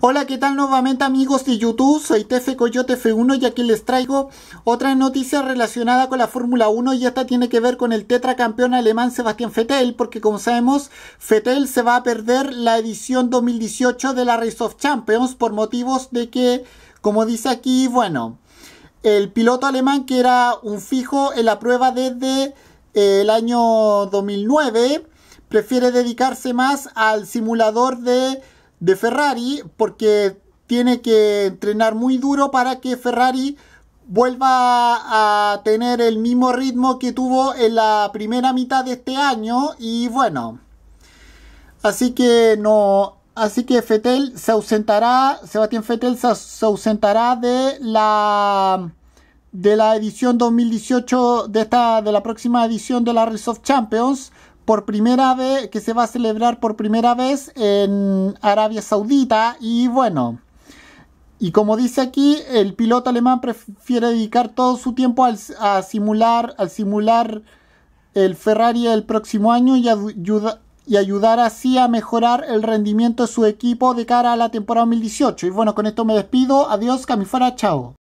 Hola, ¿qué tal nuevamente amigos de YouTube? Soy TF Coyote F1 y aquí les traigo otra noticia relacionada con la Fórmula 1 y esta tiene que ver con el tetracampeón alemán Sebastián Vettel porque como sabemos Vettel se va a perder la edición 2018 de la Race of Champions por motivos de que, como dice aquí, bueno, el piloto alemán que era un fijo en la prueba desde eh, el año 2009 prefiere dedicarse más al simulador de de Ferrari porque tiene que entrenar muy duro para que Ferrari vuelva a tener el mismo ritmo que tuvo en la primera mitad de este año y bueno así que no así que Fetel se ausentará Sebastián Fettel se, se ausentará de la de la edición 2018 de esta de la próxima edición de la Race of Champions por primera vez, que se va a celebrar por primera vez en Arabia Saudita y bueno, y como dice aquí, el piloto alemán prefiere dedicar todo su tiempo al, a simular, al simular el Ferrari el próximo año y, y ayudar así a mejorar el rendimiento de su equipo de cara a la temporada 2018. Y bueno, con esto me despido. Adiós, Camifora, chao.